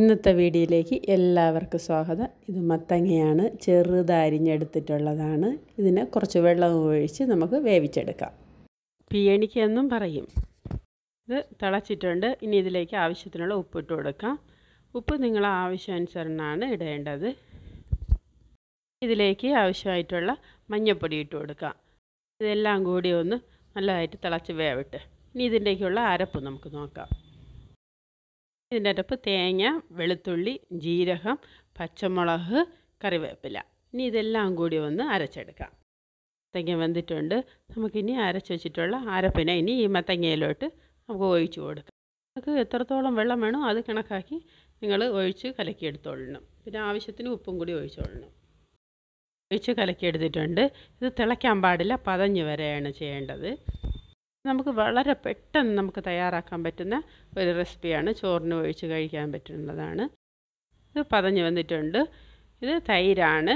ഇന്നത്തെ വീഡിയോയിലേക്ക് എല്ലാവർക്കും സ്വാഗതം ഇത് മത്തങ്ങയാണ് ചെറുതരിഞ്ഞെടുത്തിട്ടുള്ളതാണ് ഇതിനെ കുറച്ച് വെള്ളം ഒഴിച്ച് നമുക്ക് വേവിച്ചെടുക്കാം പിയണിക്കെന്നും എന്നും പറയും ഇത് തിളച്ചിട്ടുണ്ട് ഇനി ഇതിലേക്ക് ആവശ്യത്തിനുള്ള ഉപ്പിട്ട് കൊടുക്കാം ഉപ്പ് നിങ്ങൾ ആവശ്യാനുസരണമാണ് ഇടേണ്ടത് ഇതിലേക്ക് ആവശ്യമായിട്ടുള്ള മഞ്ഞൾപ്പൊടി ഇട്ട് കൊടുക്കാം ഇതെല്ലാം കൂടി ഒന്ന് നല്ലതായിട്ട് തിളച്ച് വേവിട്ട് ഇനി ഇതിൻ്റെയൊക്കെയുള്ള അരപ്പ് നമുക്ക് നോക്കാം ഇതിൻ്റെയൊപ്പം തേങ്ങ വെളുത്തുള്ളി ജീരകം പച്ചമുളക് കറിവേപ്പില ഇനി ഇതെല്ലാം കൂടി ഒന്ന് അരച്ചെടുക്കാം മത്തങ്ങ വെന്തിട്ടുണ്ട് നമുക്കിനി അരച്ച് വെച്ചിട്ടുള്ള ഇനി ഈ മത്തങ്ങയിലോട്ട് നമുക്ക് ഒഴിച്ചു കൊടുക്കാം നമുക്ക് എത്രത്തോളം വെള്ളം വേണോ അത് കണക്കാക്കി നിങ്ങൾ ഒഴിച്ച് കലക്കിയെടുത്തോളണം പിന്നെ ആവശ്യത്തിന് ഉപ്പും കൂടി ഒഴിച്ചോളണം ഒഴിച്ച് കലക്കിയെടുത്തിട്ടുണ്ട് ഇത് തിളയ്ക്കാൻ പാടില്ല പതഞ്ഞ് വരെയാണ് ചെയ്യേണ്ടത് നമുക്ക് വളരെ പെട്ടെന്ന് നമുക്ക് തയ്യാറാക്കാൻ പറ്റുന്ന ഒരു റെസിപ്പിയാണ് ചോറിന് ഒഴിച്ച് കഴിക്കാൻ പറ്റുന്നതാണ് ഇത് പതഞ്ഞ് വന്നിട്ടുണ്ട് ഇത് തൈരാണ്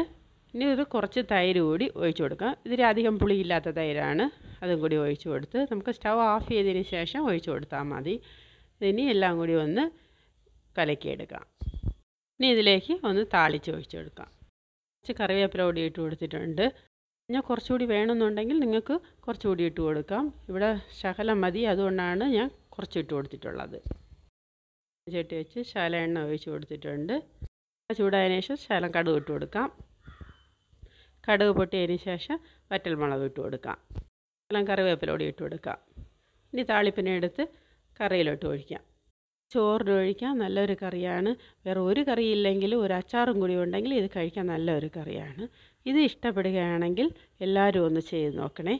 ഇനി ഇത് കുറച്ച് തൈര് കൂടി ഒഴിച്ചു കൊടുക്കാം ഇതിൽ അധികം പുളിയില്ലാത്ത തൈരാണ് അതും കൂടി ഒഴിച്ചു കൊടുത്ത് നമുക്ക് സ്റ്റവ് ഓഫ് ചെയ്തതിന് ശേഷം ഒഴിച്ചു കൊടുത്താൽ മതി ഇനി എല്ലാം കൂടി ഒന്ന് കലക്കിയെടുക്കാം ഇനി ഇതിലേക്ക് ഒന്ന് താളിച്ച് ഒഴിച്ചു കൊടുക്കാം കുറച്ച് കറിവേപ്പില കൂടി ഇട്ട് കൊടുത്തിട്ടുണ്ട് ഞാൻ കുറച്ചുകൂടി വേണമെന്നുണ്ടെങ്കിൽ നിങ്ങൾക്ക് കുറച്ചുകൂടി ഇട്ട് കൊടുക്കാം ഇവിടെ ശകലം മതി അതുകൊണ്ടാണ് ഞാൻ കുറച്ച് ഇട്ട് കൊടുത്തിട്ടുള്ളത് ചട്ടി വെച്ച് ശാല എണ്ണ ഒഴിച്ച് കൊടുത്തിട്ടുണ്ട് ചൂടായതിനു ശേഷം ശകലം കടുക് ഇട്ട് കൊടുക്കാം കടുക് പൊട്ടിയതിന് ശേഷം മുളക് ഇട്ട് കൊടുക്കാം ശാലം കറിവേപ്പിലോടി ഇട്ട് കൊടുക്കാം ഇനി എടുത്ത് കറിയിലോട്ട് ഒഴിക്കാം ഒഴിക്കാൻ നല്ലൊരു കറിയാണ് വേറെ ഒരു ഇല്ലെങ്കിലും ഒരു അച്ചാറും കൂടി ഉണ്ടെങ്കിൽ ഇത് കഴിക്കാൻ നല്ലൊരു കറിയാണ് ഇത് ഇഷ്ടപ്പെടുകയാണെങ്കിൽ എല്ലാവരും ഒന്ന് ചെയ്ത് നോക്കണേ